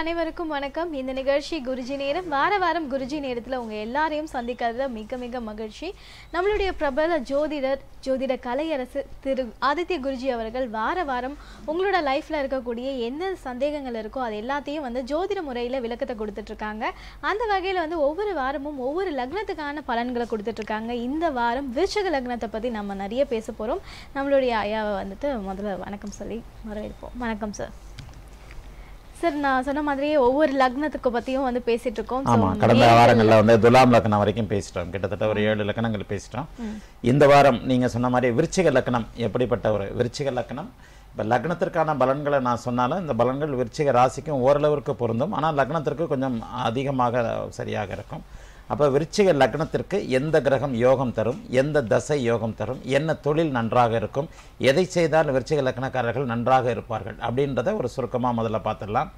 அனைவருக்கும் வணக்கம் இந்த நிகழ்ச்சி குருஜி நேரம் வார வாரம் குருஜி நேரத்தில் உங்கள் எல்லாரையும் சந்திக்கிறது மிக மிக மகிழ்ச்சி நம்மளுடைய பிரபல ஜோதிடர் ஜோதிட கலையரசு திரு ஆதித்ய குருஜி அவர்கள் வார வாரம் உங்களோட லைஃப்பில் இருக்கக்கூடிய என்ன சந்தேகங்கள் இருக்கோ அது எல்லாத்தையும் வந்து ஜோதிட முறையில் விளக்கத்தை கொடுத்துட்ருக்காங்க அந்த வகையில் வந்து ஒவ்வொரு வாரமும் ஒவ்வொரு லக்னத்துக்கான பலன்களை கொடுத்துட்ருக்காங்க இந்த வாரம் விருச்சக லக்னத்தை பற்றி நம்ம நிறைய பேச போகிறோம் நம்மளுடைய ஐயாவை வந்துட்டு முதல்ல வணக்கம் சொல்லி வரவேற்போம் வணக்கம் சார் சார் நான் சொன்ன மாதிரியே ஒவ்வொரு லக்னத்துக்கு பற்றியும் வந்து பேசிட்டு இருக்கோம் ஆமாம் கடந்த வாரங்களில் வந்து துலாம் லக்னம் வரைக்கும் பேசிட்டோம் கிட்டத்தட்ட ஒரு ஏழு லக்னங்கள் பேசிட்டோம் இந்த வாரம் நீங்கள் சொன்ன மாதிரி விருச்சிக லக்னம் எப்படிப்பட்ட ஒரு விருச்சிக லக்னம் இப்போ லக்னத்திற்கான பலன்களை நான் சொன்னாலும் இந்த பலன்கள் விருச்சிக ராசிக்கும் ஓரளவிற்கு பொருந்தும் ஆனால் லக்னத்திற்கு கொஞ்சம் அதிகமாக சரியாக இருக்கும் அப்போ விருச்சிக லக்னத்திற்கு எந்த கிரகம் யோகம் தரும் எந்த தசை யோகம் தரும் என்ன தொழில் நன்றாக இருக்கும் எதை செய்தால் விருச்சிக லக்னக்காரர்கள் நன்றாக இருப்பார்கள் அப்படின்றத ஒரு சுருக்கமாக முதல்ல பார்த்துடலாம்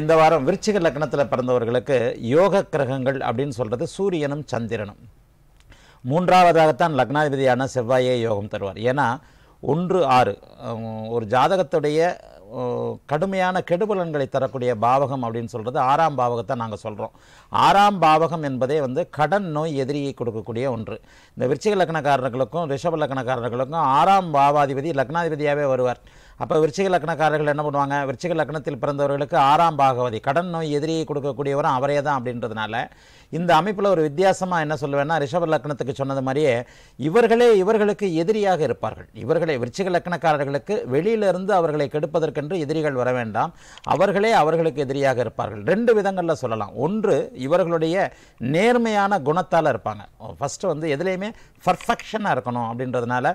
இந்த வாரம் விருச்சிக லக்னத்தில் பிறந்தவர்களுக்கு யோக கிரகங்கள் அப்படின்னு சொல்கிறது சூரியனும் சந்திரனும் மூன்றாவதாகத்தான் லக்னாதிபதியான செவ்வாயே யோகம் தருவார் ஏன்னா ஒன்று ஆறு ஒரு ஜாதகத்துடைய கடுமையான கெடுபலன்களை தரக்கூடிய பாவகம் அப்படின்னு சொல்கிறது ஆறாம் பாவகத்தை நாங்கள் சொல்கிறோம் ஆறாம் பாவகம் என்பதே வந்து கடன் நோய் எதிரியை கொடுக்கக்கூடிய ஒன்று இந்த விருச்சிக லக்னக்காரர்களுக்கும் ரிஷப லக்னக்காரர்களுக்கும் ஆறாம் பாவாதிபதி லக்னாதிபதியாகவே வருவார் அப்போ விருச்சிக லக்னக்காரர்கள் என்ன பண்ணுவாங்க விருச்சிக லக்னத்தில் பிறந்தவர்களுக்கு ஆறாம் பாகவதி கடன் நோய் எதிரியை கொடுக்கக்கூடியவரும் அவரே தான் அப்படின்றதுனால இந்த அமைப்பில் ஒரு வித்தியாசமாக என்ன சொல்லுவேன்னா ரிஷப லக்னத்துக்கு சொன்னது மாதிரியே இவர்களே இவர்களுக்கு எதிரியாக இருப்பார்கள் இவர்களே விருச்சிக லக்னக்காரர்களுக்கு வெளியிலிருந்து அவர்களை கெடுப்பதற்கென்று எதிரிகள் வர வேண்டாம் அவர்களே அவர்களுக்கு எதிரியாக இருப்பார்கள் ரெண்டு விதங்களில் சொல்லலாம் ஒன்று இவர்களுடைய நேர்மையான குணத்தால் இருப்பாங்க ஃபஸ்ட்டு வந்து எதுலேயுமே பர்ஃபெக்ஷனாக இருக்கணும் அப்படின்றதுனால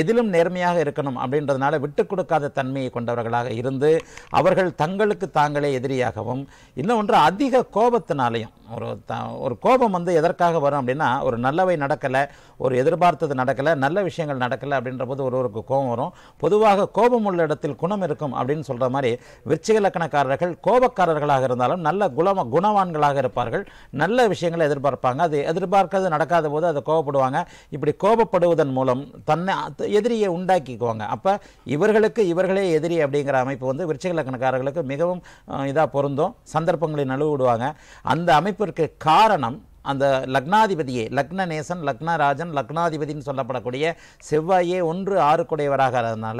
எதிலும் நேர்மையாக இருக்கணும் அப்படின்றதுனால விட்டு கொடுக்காத தன்மையை கொண்டவர்களாக இருந்து அவர்கள் தங்களுக்கு தாங்களே எதிரியாகவும் இன்னொன்று அதிக கோபத்தினாலையும் ஒரு த ஒரு கோபம் வந்து எதற்காக வரும் அப்படின்னா ஒரு நல்லவை நடக்கலை ஒரு எதிர்பார்த்தது நடக்கலை நல்ல விஷயங்கள் நடக்கலை அப்படின்ற போது ஒருவருக்கு கோபம் வரும் பொதுவாக கோபம் உள்ள இடத்தில் குணம் இருக்கும் அப்படின்னு சொல்கிற மாதிரி விருச்சிக லக்கணக்காரர்கள் கோபக்காரர்களாக இருந்தாலும் நல்ல குணம குணவான்களாக இருப்பார்கள் எதிர்பார்ப்பார்கள் நல்ல விஷயங்களை எதிர்பார்ப்பாங்க அது எதிர்பார்க்கறது நடக்காத போது அதை கோபப்படுவாங்க இப்படி கோபப்படுவதன் மூலம் தன்னை எதிரியை உண்டாக்கிக்குவாங்க அப்போ இவர்களுக்கு இவர்களே எதிரி அப்படிங்கிற அமைப்பு வந்து விருச்சிக லக்கணக்காரர்களுக்கு மிகவும் இதாக பொருந்தும் சந்தர்ப்பங்களை நழுவிடுவாங்க அந்த அமைப்பிற்கு காரணம் அந்த லக்னாதிபதியே லக்ன நேசன் லக்னராஜன் லக்னாதிபதினு சொல்லப்படக்கூடிய செவ்வாயே ஒன்று ஆறுக்குடையவராக இருந்ததுனால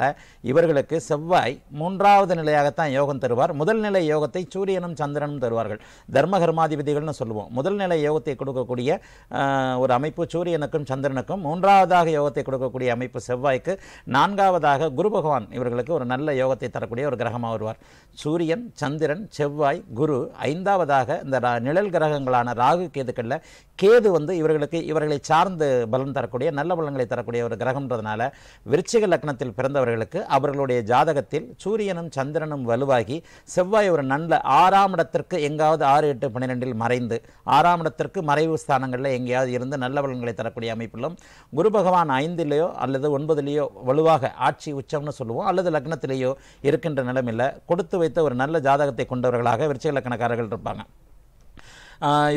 இவர்களுக்கு செவ்வாய் மூன்றாவது நிலையாகத்தான் யோகம் தருவார் முதல் நிலை யோகத்தை சூரியனும் சந்திரனும் தருவார்கள் தர்மகர்மாதிபதிகள்னு சொல்லுவோம் முதல் நிலை யோகத்தை கொடுக்கக்கூடிய ஒரு அமைப்பு சூரியனுக்கும் சந்திரனுக்கும் மூன்றாவதாக யோகத்தை கொடுக்கக்கூடிய அமைப்பு செவ்வாய்க்கு நான்காவதாக குரு பகவான் இவர்களுக்கு ஒரு நல்ல யோகத்தை தரக்கூடிய ஒரு கிரகமாக வருவார் சூரியன் சந்திரன் செவ்வாய் குரு ஐந்தாவதாக இந்த நிழல் கிரகங்களான ராகு கேதுக்கள் இல்லை கேது வந்து இவர்களுக்கு இவர்களை சார்ந்து பலன் தரக்கூடிய நல்ல பலன்களை தரக்கூடிய ஒரு கிரகம்ன்றதுனால விருச்சிக லக்னத்தில் பிறந்தவர்களுக்கு அவர்களுடைய ஜாதகத்தில் சூரியனும் சந்திரனும் வலுவாகி செவ்வாய் ஒரு நல்ல ஆறாம் இடத்திற்கு எங்காவது ஆறு எட்டு பன்னிரெண்டில் மறைந்து ஆறாம் இடத்திற்கு மறைவு ஸ்தானங்களில் எங்கேயாவது இருந்து நல்ல பலன்களை தரக்கூடிய அமைப்பிலும் குரு பகவான் ஐந்திலேயோ அல்லது ஒன்பதுலேயோ வலுவாக ஆட்சி உச்சம்னு சொல்லுவோம் அல்லது லக்னத்திலேயோ இருக்கின்ற நிலமில்லை கொடுத்து வைத்த ஒரு நல்ல ஜாதகத்தை கொண்டவர்களாக விருச்சிக லக்கணக்காரர்கள் இருப்பாங்க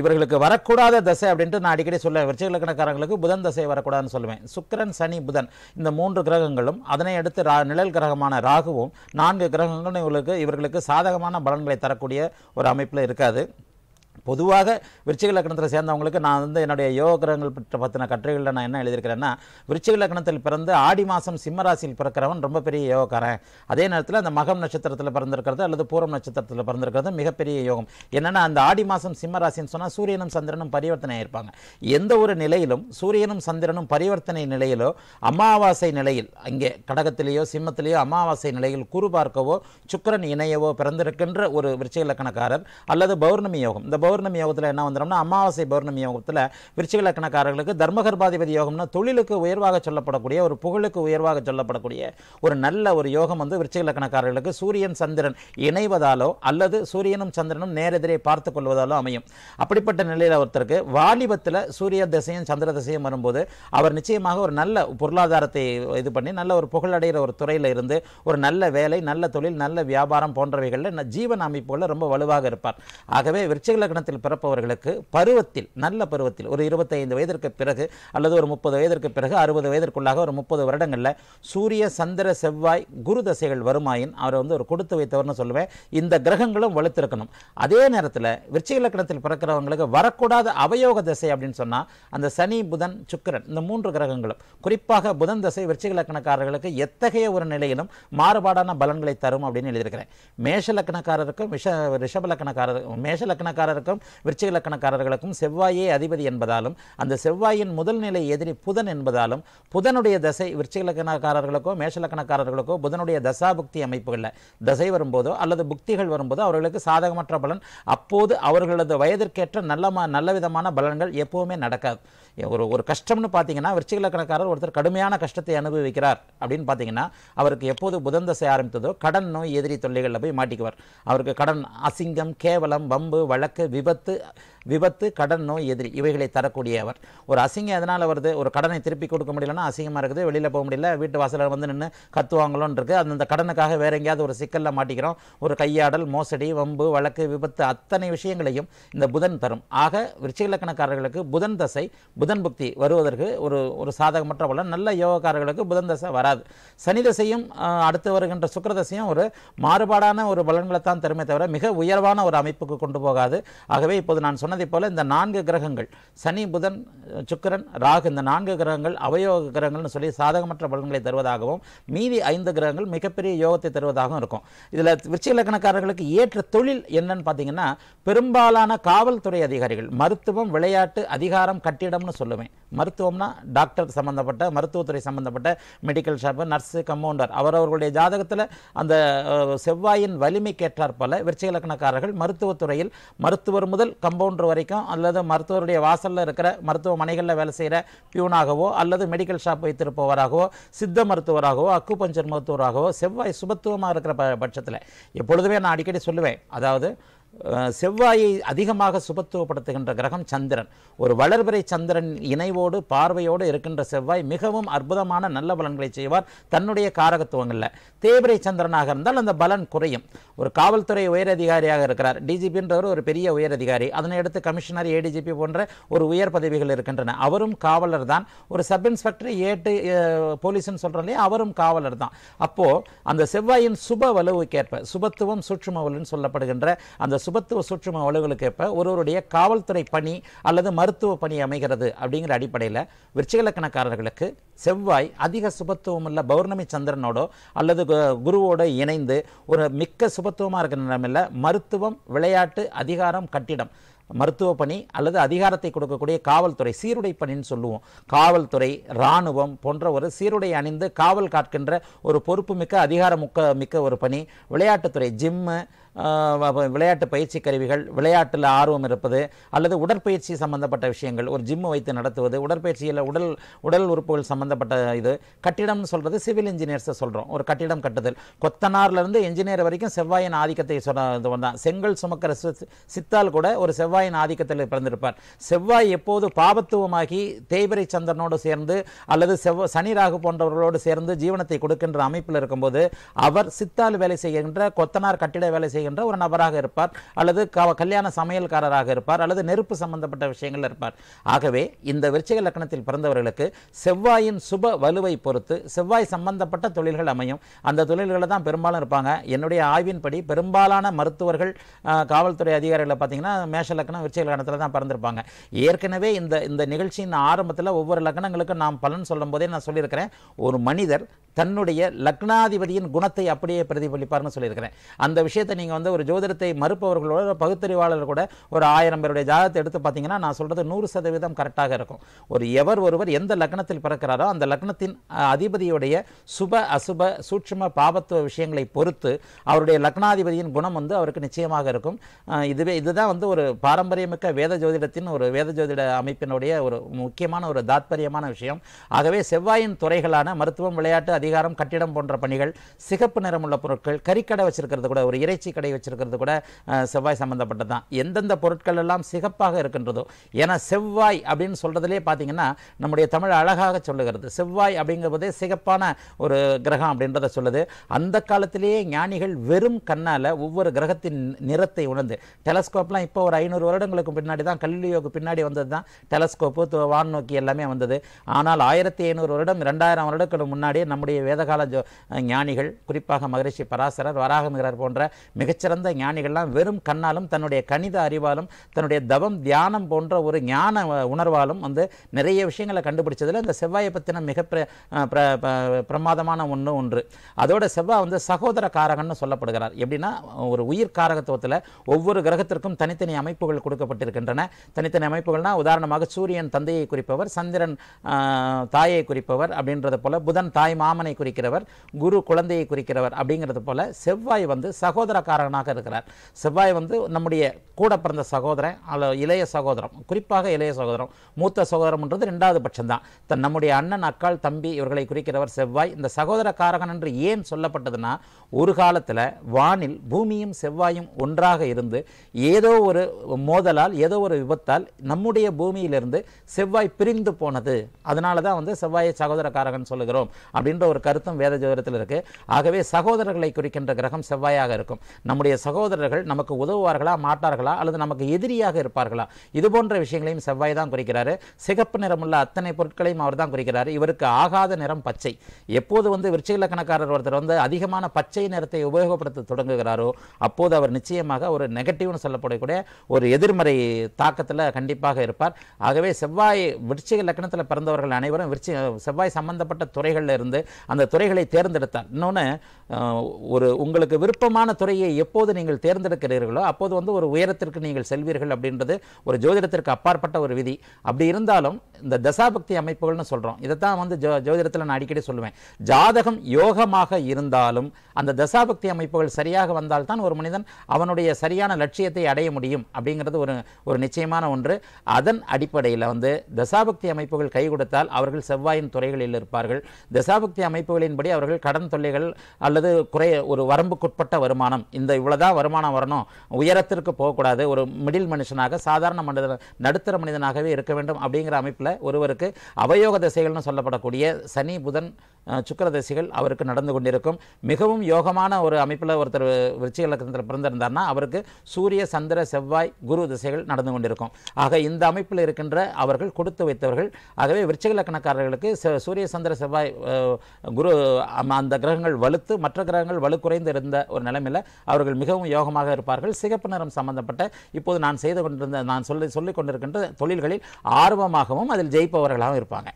இவர்களுக்கு வரக்கூடாத தசை அப்படின்ட்டு நான் அடிக்கடி சொல்லுவேன் விருச்சிக லக்கணக்காரங்களுக்கு புதன் தசை வரக்கூடாதுன்னு சொல்லுவேன் சுக்கரன் சனி புதன் இந்த மூன்று கிரகங்களும் அதனை அடுத்து ரா நிழல் கிரகமான ராகுவும் நான்கு கிரகங்களும் இவர்களுக்கு இவர்களுக்கு சாதகமான பலன்களை தரக்கூடிய ஒரு அமைப்பில் இருக்காது பொதுவாக விருச்சிக லக்கணத்தில் சேர்ந்தவங்களுக்கு நான் வந்து என்னுடைய கிரகங்கள் பற்ற பற்றின கட்டுரைகளில் நான் என்ன எழுதியிருக்கிறேன்னா விருச்சிக லக்கணத்தில் பிறந்து ஆடி மாதம் சிம்மராசியில் பிறக்கிறவன் ரொம்ப பெரிய யோகக்காரன் அதே நேரத்தில் அந்த மகம் நட்சத்திரத்தில் பிறந்திருக்கிறது அல்லது பூரம் நட்சத்திரத்தில் பிறந்திருக்கிறது மிகப்பெரிய யோகம் என்னென்னா அந்த ஆடி மாதம் சிம்மராசின்னு சொன்னால் சூரியனும் சந்திரனும் பரிவர்த்தனை ஆயிருப்பாங்க எந்த ஒரு நிலையிலும் சூரியனும் சந்திரனும் பரிவர்த்தனை நிலையிலோ அமாவாசை நிலையில் அங்கே கடகத்திலேயோ சிம்மத்திலேயோ அமாவாசை நிலையில் குறு பார்க்கவோ சுக்கரன் இணையவோ பிறந்திருக்கின்ற ஒரு விருச்சிக லக்கணக்காரர் அல்லது பௌர்ணமி யோகம் இந்த பௌர்ணமி யோகத்தில் என்ன வந்துடும்னா அமாவாசை பௌர்ணமி யோகத்தில் விருச்சிக தர்மகர்பாதிபதி யோகம்னா தொழிலுக்கு உயர்வாக சொல்லப்படக்கூடிய ஒரு புகழுக்கு உயர்வாக சொல்லப்படக்கூடிய ஒரு நல்ல ஒரு யோகம் வந்து விருச்சிக சூரியன் சந்திரன் இணைவதாலோ அல்லது சூரியனும் சந்திரனும் நேரெதிரே பார்த்து கொள்வதாலோ அமையும் அப்படிப்பட்ட நிலையில் ஒருத்தருக்கு வாலிபத்தில் சூரிய திசையும் சந்திர திசையும் வரும்போது அவர் நிச்சயமாக ஒரு நல்ல பொருளாதாரத்தை இது பண்ணி நல்ல ஒரு புகழடைகிற ஒரு துறையில் இருந்து ஒரு நல்ல வேலை நல்ல தொழில் நல்ல வியாபாரம் போன்றவைகளில் அமைப்புகளில் ரொம்ப வலுவாக இருப்பார் ஆகவே விருச்சிக லக்ன லக்னத்தில் பிறப்பவர்களுக்கு பருவத்தில் நல்ல பருவத்தில் ஒரு இருபத்தைந்து வயதிற்கு பிறகு அல்லது ஒரு முப்பது வயதிற்கு பிறகு அறுபது வயதிற்குள்ளாக ஒரு முப்பது வருடங்களில் சூரிய சந்திர செவ்வாய் குரு தசைகள் வருமாயின் அவரை வந்து ஒரு கொடுத்து வைத்தவர்னு சொல்லுவேன் இந்த கிரகங்களும் வலுத்திருக்கணும் அதே நேரத்தில் விருச்சிகலக்கணத்தில் பிறக்கிறவங்களுக்கு வரக்கூடாத அவயோக தசை அப்படின்னு சொன்னால் அந்த சனி புதன் சுக்கரன் இந்த மூன்று கிரகங்களும் குறிப்பாக புதன் தசை விருச்சிகலக்கணக்காரர்களுக்கு எத்தகைய ஒரு நிலையிலும் மாறுபாடான பலன்களை தரும் அப்படின்னு எழுதியிருக்கிறேன் மேஷ லக்கணக்காரருக்கும் விஷ ரிஷப லக்கணக்காரர் மேஷ லக்கணக்காரருக்கும் என்றாலும் விருச்சிக லக்கணக்காரர்களுக்கும் செவ்வாயே அதிபதி என்பதாலும் அந்த செவ்வாயின் முதல் நிலை எதிரி புதன் என்பதாலும் புதனுடைய தசை விருச்சிக லக்கணக்காரர்களுக்கோ மேஷலக்கணக்காரர்களுக்கோ புதனுடைய தசாபுக்தி அமைப்புகளில் தசை வரும்போதோ அல்லது புக்திகள் வரும்போதோ அவர்களுக்கு சாதகமற்ற பலன் அப்போது அவர்களது வயதிற்கேற்ற நல்ல நல்ல விதமான பலன்கள் எப்போவுமே நடக்காது ஒரு ஒரு கஷ்டம்னு பார்த்தீங்கன்னா விருச்சிக லக்கணக்காரர் ஒருத்தர் கடுமையான கஷ்டத்தை அனுபவிக்கிறார் அப்படின்னு பார்த்தீங்கன்னா அவருக்கு எப்போது புதன் தசை ஆரம்பித்ததோ கடன் நோய் எதிரி தொல்லைகளில் போய் மாட்டிக்குவார் அவருக்கு கடன் அசிங்கம் கேவலம் வம்பு வழக்கு விபத்து விபத்து கடன் நோய் எதிரி இவைகளை தரக்கூடியவர் ஒரு அசிங்கம் எதனால் வருது ஒரு கடனை திருப்பி கொடுக்க முடியலன்னா அசிங்கமாக இருக்குது வெளியில் போக முடியல வீட்டு வாசலில் வந்து நின்று கத்துவாங்களோன்னு இருக்குது அந்த கடனுக்காக வேறு எங்கேயாவது ஒரு சிக்கலில் மாட்டிக்கிறோம் ஒரு கையாடல் மோசடி வம்பு வழக்கு விபத்து அத்தனை விஷயங்களையும் இந்த புதன் தரும் ஆக விருச்சிகலக்கணக்காரர்களுக்கு புதன் தசை புதன் புக்தி வருவதற்கு ஒரு ஒரு சாதகமற்ற பலன் நல்ல யோகக்காரர்களுக்கு புதன் தசை வராது சனி தசையும் அடுத்து வருகின்ற சுக்கரதசையும் ஒரு மாறுபாடான ஒரு பலன்களை தான் தருமே தவிர மிக உயர்வான ஒரு அமைப்புக்கு கொண்டு போகாது ஆகவே இப்போது நான் சொன்னதை போல இந்த நான்கு கிரகங்கள் சனி புதன் சுக்கரன் ராகு இந்த நான்கு கிரகங்கள் அவயோக கிரகங்கள்னு சொல்லி சாதகமற்ற பலன்களை தருவதாகவும் மீதி ஐந்து கிரகங்கள் மிகப்பெரிய யோகத்தை தருவதாகவும் இருக்கும் இதில் விருச்சிக இலக்கணக்காரர்களுக்கு ஏற்ற தொழில் என்னன்னு பார்த்தீங்கன்னா பெரும்பாலான காவல்துறை அதிகாரிகள் மருத்துவம் விளையாட்டு அதிகாரம் கட்டிடம்னு சொல்லுவேன் மருத்துவம்னா டாக்டர் சம்மந்தப்பட்ட மருத்துவத்துறை சம்மந்தப்பட்ட மெடிக்கல் ஷாப்பு நர்ஸு கம்பவுண்டர் அவரவர்களுடைய ஜாதகத்தில் அந்த செவ்வாயின் போல விருச்சிக இலக்கணக்காரர்கள் மருத்துவத்துறையில் மருத்துவ மருத்துவர் முதல் கம்பவுண்டர் வரைக்கும் அல்லது மருத்துவருடைய வாசலில் இருக்கிற மருத்துவமனைகளில் வேலை செய்கிற பியூனாகவோ அல்லது மெடிக்கல் ஷாப் வைத்திருப்பவராகவோ சித்த மருத்துவராகவோ அக்குபஞ்சர் மருத்துவராகவோ செவ்வாய் சுபத்துவமாக இருக்கிற பட்சத்தில் எப்பொழுதுமே நான் அடிக்கடி சொல்லுவேன் அதாவது செவ்வாயை அதிகமாக சுபத்துவப்படுத்துகின்ற கிரகம் சந்திரன் ஒரு வளர்பிறை சந்திரன் இணைவோடு பார்வையோடு இருக்கின்ற செவ்வாய் மிகவும் அற்புதமான நல்ல பலன்களை செய்வார் தன்னுடைய காரகத்துவங்களில் தேவிரை சந்திரனாக இருந்தால் அந்த பலன் குறையும் ஒரு காவல்துறை உயரதிகாரியாக இருக்கிறார் டிஜிபின்றவர் ஒரு பெரிய உயரதிகாரி அதனை எடுத்து கமிஷனர் ஏடிஜிபி போன்ற ஒரு உயர் பதவிகள் இருக்கின்றன அவரும் காவலர் தான் ஒரு சப் இன்ஸ்பெக்டர் ஏட்டு போலீஸ்னு சொல்கிறோம் இல்லையா அவரும் காவலர் தான் அப்போது அந்த செவ்வாயின் சுப வலுவுக்கேற்ப சுபத்துவம் சூட்சுமவலுன்னு சொல்லப்படுகின்ற அந்த சுபத்துவ சுற்றும அலுவலுக்கு ஏற்ப ஒருவருடைய காவல்துறை பணி அல்லது மருத்துவ பணி அமைகிறது அப்படிங்கிற அடிப்படையில் விருச்சிகலக்கணக்காரர்களுக்கு செவ்வாய் அதிக சுபத்துவம் உள்ள பௌர்ணமி சந்திரனோடோ அல்லது குருவோடோ இணைந்து ஒரு மிக்க சுபத்துவமாக இருக்கிற நிலமில் மருத்துவம் விளையாட்டு அதிகாரம் கட்டிடம் மருத்துவ பணி அல்லது அதிகாரத்தை கொடுக்கக்கூடிய காவல்துறை சீருடை பணின்னு சொல்லுவோம் காவல்துறை இராணுவம் போன்ற ஒரு சீருடை அணிந்து காவல் காக்கின்ற ஒரு பொறுப்பு பொறுப்புமிக்க அதிகாரமுக்க மிக்க ஒரு பணி விளையாட்டுத்துறை ஜிம்மு விளையாட்டு பயிற்சி கருவிகள் விளையாட்டில் ஆர்வம் இருப்பது அல்லது உடற்பயிற்சி சம்பந்தப்பட்ட விஷயங்கள் ஒரு ஜிம்மு வைத்து நடத்துவது உடற்பயிற்சியில் உடல் உடல் உறுப்புகள் சம்பந்தப்பட்ட இது கட்டிடம்னு சொல்கிறது சிவில் இன்ஜினியர்ஸை சொல்கிறோம் ஒரு கட்டிடம் கட்டுதல் கொத்தனார்லேருந்து இன்ஜினியர் வரைக்கும் செவ்வாயின் ஆதிக்கத்தை சொன்ன தான் செங்கல் சுமக்கிற சித்தால் கூட ஒரு செவ்வாயின் ஆதிக்கத்தில் பிறந்திருப்பார் செவ்வாய் எப்போது பாபத்துவமாகி தேய்பிரை சந்திரனோடு சேர்ந்து அல்லது செவ்வ சனி ராகு போன்றவர்களோடு சேர்ந்து ஜீவனத்தை கொடுக்கின்ற அமைப்பில் இருக்கும்போது அவர் சித்தால் வேலை செய்கின்ற கொத்தனார் கட்டிட வேலை செய்கிற என்ற ஒரு நபராக இருப்பார் அல்லது கல்யாண சமையல்காரராக இருப்பார் அல்லது நெருப்பு சம்பந்தப்பட்ட விஷயங்கள் இருப்பார் ஆகவே இந்த விருச்சிக லக்னத்தில் பிறந்தவர்களுக்கு செவ்வாயின் சுப வலுவை பொறுத்து செவ்வாய் சம்பந்தப்பட்ட தொழில்கள் அமையும் அந்த தொழில்களை தான் பெரும்பாலும் இருப்பாங்க என்னுடைய ஆய்வின்படி பெரும்பாலான மருத்துவர்கள் காவல்துறை அதிகாரிகளை பார்த்தீங்கன்னா மேஷ லக்னம் விருச்சிக லக்னத்தில் தான் பிறந்திருப்பாங்க ஏற்கனவே இந்த இந்த நிகழ்ச்சியின் ஆரம்பத்தில் ஒவ்வொரு லக்னங்களுக்கும் நாம் பலன் சொல்லும் போதே நான் சொல்லியிருக்கிறேன் ஒரு மனிதர் தன்னுடைய லக்னாதிபதியின் குணத்தை அப்படியே பிரதிபலிப்பார்னு சொல்லியிருக்கிறேன் அந்த விஷயத்தை நீங்க நீங்கள் வந்து ஒரு ஜோதிடத்தை மறுப்பவர்களோட ஒரு பகுத்தறிவாளர் கூட ஒரு ஆயிரம் பேருடைய ஜாதகத்தை எடுத்து பார்த்தீங்கன்னா நான் சொல்கிறது நூறு சதவீதம் கரெக்டாக இருக்கும் ஒரு எவர் ஒருவர் எந்த லக்னத்தில் பிறக்கிறாரோ அந்த லக்னத்தின் அதிபதியுடைய சுப அசுப சூட்சும பாபத்துவ விஷயங்களை பொறுத்து அவருடைய லக்னாதிபதியின் குணம் வந்து அவருக்கு நிச்சயமாக இருக்கும் இதுவே இதுதான் வந்து ஒரு பாரம்பரியமிக்க வேத ஜோதிடத்தின் ஒரு வேத ஜோதிட அமைப்பினுடைய ஒரு முக்கியமான ஒரு தாத்பரியமான விஷயம் ஆகவே செவ்வாயின் துறைகளான மருத்துவம் விளையாட்டு அதிகாரம் கட்டிடம் போன்ற பணிகள் சிகப்பு நிறமுள்ள பொருட்கள் கறிக்கடை வச்சிருக்கிறது கூட ஒரு இறைச்சி கடை கடை வச்சுருக்கிறது கூட செவ்வாய் சம்மந்தப்பட்டது தான் எந்தெந்த பொருட்கள் எல்லாம் சிகப்பாக இருக்கின்றதோ ஏன்னா செவ்வாய் அப்படின்னு சொல்கிறதுலே பார்த்தீங்கன்னா நம்முடைய தமிழ் அழகாக சொல்லுகிறது செவ்வாய் அப்படிங்கிறதே சிகப்பான ஒரு கிரகம் அப்படின்றத சொல்லுது அந்த காலத்திலேயே ஞானிகள் வெறும் கண்ணால் ஒவ்வொரு கிரகத்தின் நிறத்தை உணர்ந்து டெலஸ்கோப்லாம் இப்போ ஒரு ஐநூறு வருடங்களுக்கு பின்னாடி தான் கல்லியோக்கு பின்னாடி வந்தது தான் டெலஸ்கோப்பு நோக்கி எல்லாமே வந்தது ஆனால் ஆயிரத்தி ஐநூறு வருடம் ரெண்டாயிரம் வருடங்களுக்கு முன்னாடியே நம்முடைய வேதகால ஞானிகள் குறிப்பாக மகரிஷி பராசரர் வராகமிகரர் போன்ற மிக மிகச்சிறந்த ஞானிகள்லாம் வெறும் கண்ணாலும் தன்னுடைய கணித அறிவாலும் தன்னுடைய தவம் தியானம் போன்ற ஒரு ஞான உணர்வாலும் வந்து நிறைய விஷயங்களை கண்டுபிடிச்சதில் இந்த செவ்வாயை பற்றின மிக பிரமாதமான ஒன்று ஒன்று அதோட செவ்வாய் வந்து சகோதர காரகன்னு சொல்லப்படுகிறார் எப்படின்னா ஒரு உயிர் காரகத்துவத்தில் ஒவ்வொரு கிரகத்திற்கும் தனித்தனி அமைப்புகள் கொடுக்கப்பட்டிருக்கின்றன தனித்தனி அமைப்புகள்னால் உதாரணமாக சூரியன் தந்தையை குறிப்பவர் சந்திரன் தாயை குறிப்பவர் அப்படின்றது போல புதன் தாய் மாமனை குறிக்கிறவர் குரு குழந்தையை குறிக்கிறவர் அப்படிங்கிறது போல செவ்வாய் வந்து சகோதர காரகம் காரணக்காரனாக இருக்கிறார் செவ்வாய் வந்து நம்முடைய கூட பிறந்த சகோதரன் அல்ல இளைய சகோதரம் குறிப்பாக இளைய சகோதரம் மூத்த சகோதரம்ன்றது ரெண்டாவது பட்சம்தான் தன் நம்முடைய அண்ணன் அக்கால் தம்பி இவர்களை குறிக்கிறவர் செவ்வாய் இந்த சகோதர காரகன் என்று ஏன் சொல்லப்பட்டதுன்னா ஒரு காலத்தில் வானில் பூமியும் செவ்வாயும் ஒன்றாக இருந்து ஏதோ ஒரு மோதலால் ஏதோ ஒரு விபத்தால் நம்முடைய பூமியிலிருந்து செவ்வாய் பிரிந்து போனது அதனால தான் வந்து செவ்வாய் சகோதர காரகன் சொல்லுகிறோம் அப்படின்ற ஒரு கருத்தும் வேத ஜோதரத்தில் இருக்குது ஆகவே சகோதரர்களை குறிக்கின்ற கிரகம் செவ்வாயாக இருக்கும் நம்முடைய சகோதரர்கள் நமக்கு உதவுவார்களா மாட்டார்களா அல்லது நமக்கு எதிரியாக இருப்பார்களா இது போன்ற விஷயங்களையும் செவ்வாய் தான் குறிக்கிறாரு சிகப்பு நிறமுள்ள அத்தனை பொருட்களையும் அவர் தான் குறிக்கிறார் இவருக்கு ஆகாத நிறம் பச்சை எப்போது வந்து விருச்சிக ஒருத்தர் வந்து அதிகமான பச்சை நிறத்தை உபயோகப்படுத்த தொடங்குகிறாரோ அப்போது அவர் நிச்சயமாக ஒரு நெகட்டிவ்னு சொல்லப்படக்கூடிய ஒரு எதிர்மறை தாக்கத்தில் கண்டிப்பாக இருப்பார் ஆகவே செவ்வாய் விருட்சிக லக்கணத்தில் பிறந்தவர்கள் அனைவரும் விருச்சி செவ்வாய் சம்பந்தப்பட்ட துறைகளில் இருந்து அந்த துறைகளை தேர்ந்தெடுத்தார் இன்னொன்று ஒரு உங்களுக்கு விருப்பமான துறையை எப்போது நீங்கள் தேர்ந்தெடுக்கிறீர்களோ அப்போது வந்து ஒரு உயரத்திற்கு நீங்கள் செல்வீர்கள் அப்படின்றது ஒரு ஜோதிடத்திற்கு அப்பாற்பட்ட ஒரு விதி அப்படி இருந்தாலும் இந்த தசாபக்தி அமைப்புகள்னு சொல்கிறோம் இதை தான் வந்து ஜோ ஜோதிடத்தில் நான் அடிக்கடி சொல்லுவேன் ஜாதகம் யோகமாக இருந்தாலும் அந்த தசாபக்தி அமைப்புகள் சரியாக வந்தால்தான் ஒரு மனிதன் அவனுடைய சரியான லட்சியத்தை அடைய முடியும் அப்படிங்கிறது ஒரு ஒரு நிச்சயமான ஒன்று அதன் அடிப்படையில் வந்து தசாபக்தி அமைப்புகள் கை கொடுத்தால் அவர்கள் செவ்வாயின் துறைகளில் இருப்பார்கள் தசாபக்தி அமைப்புகளின்படி அவர்கள் கடன் தொல்லைகள் அல்லது குறை ஒரு வரம்புக்குட்பட்ட வருமானம் இந்த இவ்வளோதான் வருமானம் வரணும் உயரத்திற்கு போகக்கூடாது ஒரு மிடில் மனுஷனாக சாதாரண மனிதன் நடுத்தர மனிதனாகவே இருக்க வேண்டும் அப்படிங்கிற அமைப்பில் நேரத்தில் ஒருவருக்கு அவயோக திசைகள்னு சொல்லப்படக்கூடிய சனி புதன் சுக்கர திசைகள் அவருக்கு நடந்து கொண்டிருக்கும் மிகவும் யோகமான ஒரு அமைப்பில் ஒருத்தர் விருச்சிக லக்னத்தில் பிறந்திருந்தார்னா அவருக்கு சூரிய சந்திர செவ்வாய் குரு திசைகள் நடந்து கொண்டிருக்கும் ஆக இந்த அமைப்பில் இருக்கின்ற அவர்கள் கொடுத்து வைத்தவர்கள் ஆகவே விருச்சிக லக்கணக்காரர்களுக்கு சூரிய சந்திர செவ்வாய் குரு அந்த கிரகங்கள் வலுத்து மற்ற கிரகங்கள் வலுக்குறைந்து இருந்த ஒரு நிலைமையில் அவர்கள் மிகவும் யோகமாக இருப்பார்கள் சிகப்பு நிறம் சம்பந்தப்பட்ட இப்போது நான் செய்து கொண்டிருந்த நான் சொல்லி சொல்லிக் கொண்டிருக்கின்ற தொழில்களில் ஆர்வமாகவும் அதில் ஜெயிப்பவர்களாகவும் இருப்பாங்க